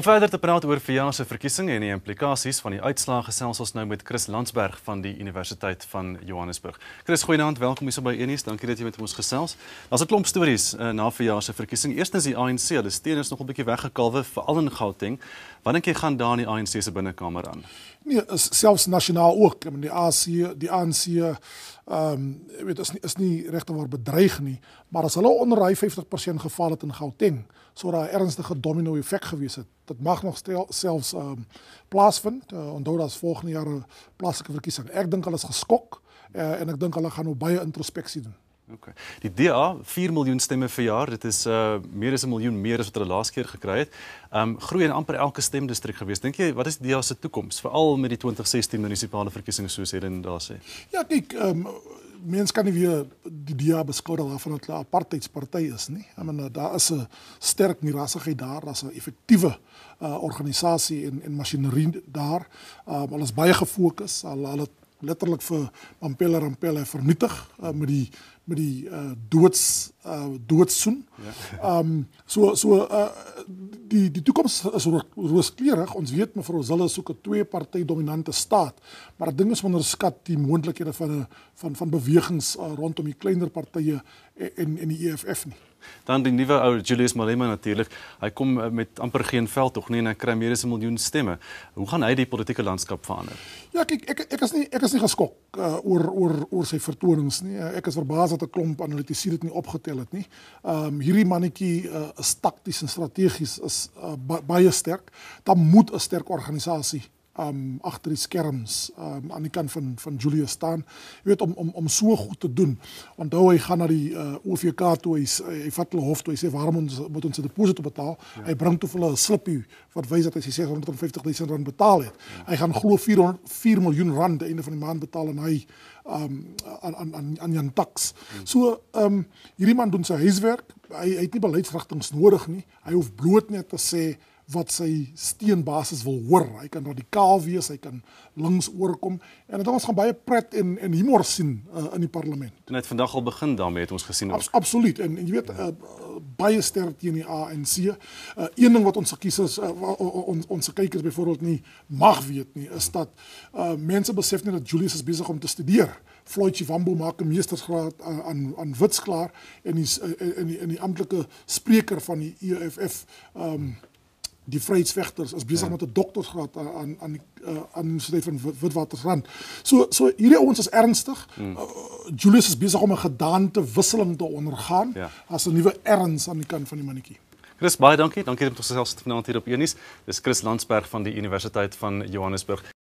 Om verder te praat oor Vianna se verkiesing en die implikasies van die uitslae gesels ons nou met Chris Landsberg van die Universiteit van Johannesburg. Chris, goeienaand, welkom hier by Unis. Dankie dat jy met ons gesels. Daar's 'n klomp stories uh, na Vianna se verkiesing. Eerstens die ANC, hulle steun is nog 'n bietjie weggekalwe veral in Gauteng. Wat dink jy gaan daar in die ANC se binnekamer aan? Nee, is selfs nasionaal ook. Ek meen die ANC, die ANC ehm um, dit is nie is nie regtewaar bedreig nie, maar as hulle onder 50% geval het in Gauteng, sou daar 'n ernstige domino-effek gewees het Dat mag nog zelfs um, plaatsvinden. Uh, eh, omdat als volgende jaar eh, plaatselijke verkiezingen. Ik denk al is geskok. Eh, en ik denk dat we gaan ook bij introspectie doen. Okay. Die DA, 4 miljoen stemmen per jaar, dit is meer dan een miljoen meer dan wat de laatste keer gekregen. het. Um, groei in amper elke stemdistrict geweest. Denk je wat is de DA toekomst? Vooral met die 2016 municipale verkiezingen zoals hier in daar sê? Ja, kijk. Ehm, mense kan nie weer die DA beskuldig daarvan dat hulle apartheidsparty is nie. I mean nou, daar is 'n sterk nierassigheid daar, daar's 'n effektiewe uh, organisasie en en masjinerie daar. Uh, hulle is baie gefokus. Hulle hulle het letterlik vir Mampela Rampela vernietig uh, met die met die uh, doods uh, eh, doodsoen. Ja. Um so so uh, die die toekoms is rooskleurig. Ons weet mevrou Zille soek 'n twee party dominante staat, maar ek dink ons onderskat die moontlikhede van 'n van van bewegings uh, rondom die kleiner partye en en die EFF nie. Dan die nuwe ou Julius Malema natuurlik. Hy kom eh, met amper geen veld tog nie en hy kry meer as 'n miljoen stemme. Hoe gaan hy die politieke landskap verander? Ja, kyk, ek ek is nie ek is nie geskok uh, oor oor oor sy vertonings nie. Eh, ek is verbaas dat 'n klomp analitici dit nie opgetel het nie. Ehm um, hierdie mannetjie uh, is takties en strategies is uh, baie sterk. Dan moet 'n sterk organisasie um agter die skerms um aan die kant van van Julius staan jy weet om om om so goed te doen onthou hy gaan na die uh, OVK toe hy, hy, hy vat hulle hof toe hy sê waarom ons moet ons se deposit betaal ja. hy bring toe vir hulle 'n slippie wat wys dat hy sê 150 000 rand betaal het ja. hy gaan glo 400 4 miljoen rand aan die einde van die maand betaal en hy um aan aan aan aan Jan Tax ja. so um hierdie man doen sy huiswerk hy, hy het nie beleidsrigtings nodig nie hy hoef bloot net te sê wat sy steenbasis wil hoor. Hy kan radikaal wees, hy kan links oorkom en dit ons gaan baie pret en en humor sien uh, in die parlement. En dit vandag al begin daarmee het ons gesien. Ons... Absoluut. En, en jy weet uh, baie sterk teen die ANC. Uh, eh, een ding wat ons kiesers ons uh, ons kykers byvoorbeeld nie mag weet nie is dat uh, mense besef nie dat Julius is besig om te studeer. Floyd Chivambo maak 'n meestersgraad aan aan Witsklaar en in die in die, die amptelike spreker van die EFF ehm um, die vryheidsvegters is besig met 'n doktorsgraad aan aan die eh, aan Universiteit van Witwatersrand. So so hierdie ouens is ernstig. Mm. Eh, Julius is besig om 'n wisseling te ondergaan ja. as 'n nuwe erns aan die kant van die mannetjie. Chris baie dankie. Dankie dat ons gesels het vanaand hier op Unis. Dis Chris Landsberg van die Universiteit van Johannesburg.